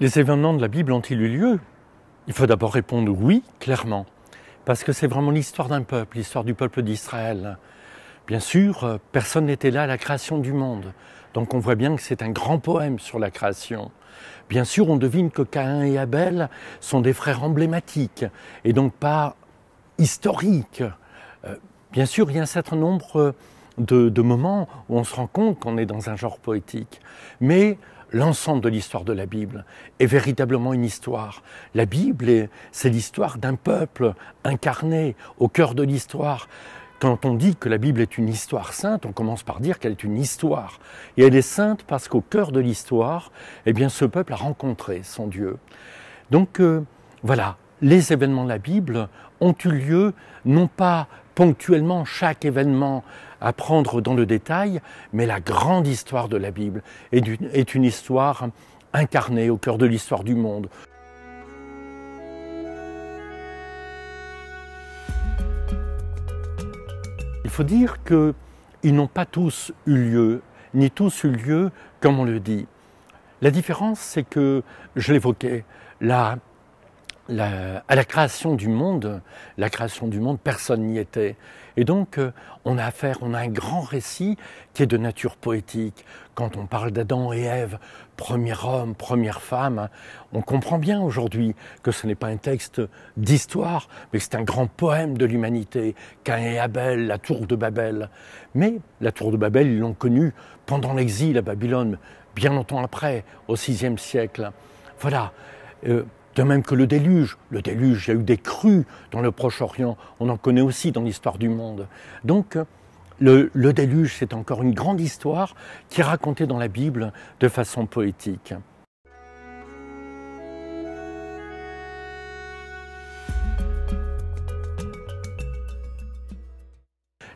les événements de la Bible ont-ils eu lieu Il faut d'abord répondre oui, clairement, parce que c'est vraiment l'histoire d'un peuple, l'histoire du peuple d'Israël. Bien sûr, euh, personne n'était là à la création du monde, donc on voit bien que c'est un grand poème sur la création. Bien sûr, on devine que Caïn et Abel sont des frères emblématiques, et donc pas historiques. Euh, bien sûr, il y a un certain nombre de, de moments où on se rend compte qu'on est dans un genre poétique, mais l'ensemble de l'histoire de la Bible est véritablement une histoire. La Bible, c'est l'histoire d'un peuple incarné au cœur de l'histoire. Quand on dit que la Bible est une histoire sainte, on commence par dire qu'elle est une histoire. Et elle est sainte parce qu'au cœur de l'histoire, eh bien, ce peuple a rencontré son Dieu. Donc, euh, voilà, les événements de la Bible ont eu lieu non pas ponctuellement chaque événement à prendre dans le détail, mais la grande histoire de la Bible est une, est une histoire incarnée au cœur de l'histoire du monde. Il faut dire qu'ils n'ont pas tous eu lieu, ni tous eu lieu comme on le dit. La différence, c'est que, je l'évoquais, la la, à la création du monde, la création du monde, personne n'y était. Et donc, euh, on a affaire, on a un grand récit qui est de nature poétique. Quand on parle d'Adam et Ève, premier homme, première femme, hein, on comprend bien aujourd'hui que ce n'est pas un texte d'histoire, mais c'est un grand poème de l'humanité. Cain et Abel, la tour de Babel. Mais la tour de Babel, ils l'ont connue pendant l'exil à Babylone, bien longtemps après, au VIe siècle. Voilà. Euh, de même que le déluge. Le déluge, il y a eu des crues dans le Proche-Orient. On en connaît aussi dans l'histoire du monde. Donc, le, déluge, c'est encore une grande histoire qui est racontée dans la Bible de façon poétique.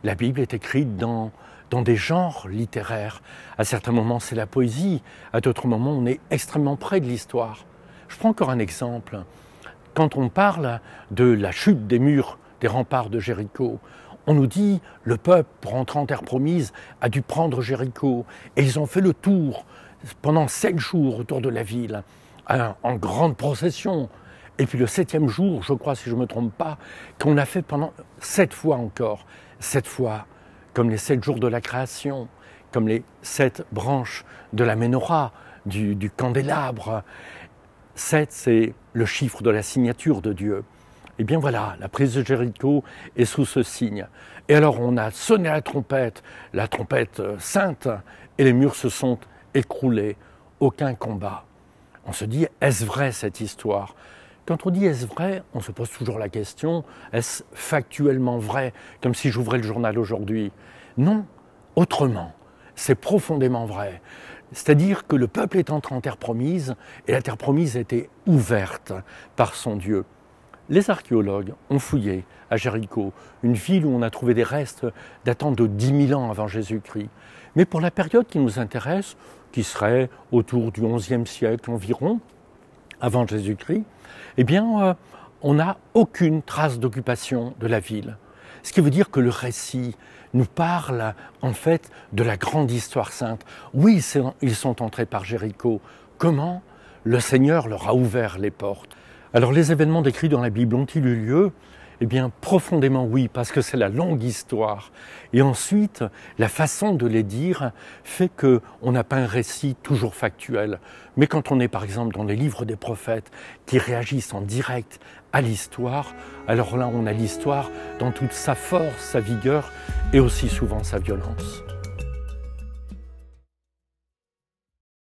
La Bible est écrite dans des genres littéraires. À certains moments, c'est la poésie, à d'autres moments, on est extrêmement près de l'histoire. Je prends encore un exemple. Quand on parle de la chute des murs des remparts de Jéricho, on nous dit le peuple, pour entrer en terre promise, a dû prendre Jéricho. Et ils ont fait le tour pendant sept jours autour de la ville, euh, en grande procession. Et puis le septième jour, je crois, si je ne me trompe pas, qu'on a fait pendant sept fois encore. Sept fois, comme les sept jours de la création, comme les sept branches de la menorah, du candélabre. 7, c'est le chiffre de la signature de Dieu. Eh bien voilà, la prise de Jéricho est sous ce signe. Et alors on a sonné la trompette, la trompette euh, sainte, et les murs se sont écroulés. Aucun combat. On se dit, est-ce vrai cette histoire Quand on dit est-ce vrai, on se pose toujours la question, est-ce factuellement vrai Comme si j'ouvrais le journal aujourd'hui. Non, autrement. C'est profondément vrai. C'est-à-dire que le peuple est entré en terre promise et la terre promise a été ouverte par son Dieu. Les archéologues ont fouillé à Jéricho, une ville où on a trouvé des restes datant de 10 000 ans avant Jésus-Christ. Mais pour la période qui nous intéresse, qui serait autour du XIe siècle environ, avant Jésus-Christ, eh bien, euh, on n'a aucune trace d'occupation de la ville. Ce qui veut dire que le récit nous parle en fait de la grande histoire sainte. Oui, ils sont entrés par Jéricho. Comment Le Seigneur leur a ouvert les portes. Alors les événements décrits dans la Bible ont-ils eu lieu eh bien, profondément oui, parce que c'est la longue histoire. Et ensuite, la façon de les dire fait que on n'a pas un récit toujours factuel. Mais quand on est par exemple dans les livres des prophètes qui réagissent en direct à l'histoire, alors là, on a l'histoire dans toute sa force, sa vigueur et aussi souvent sa violence.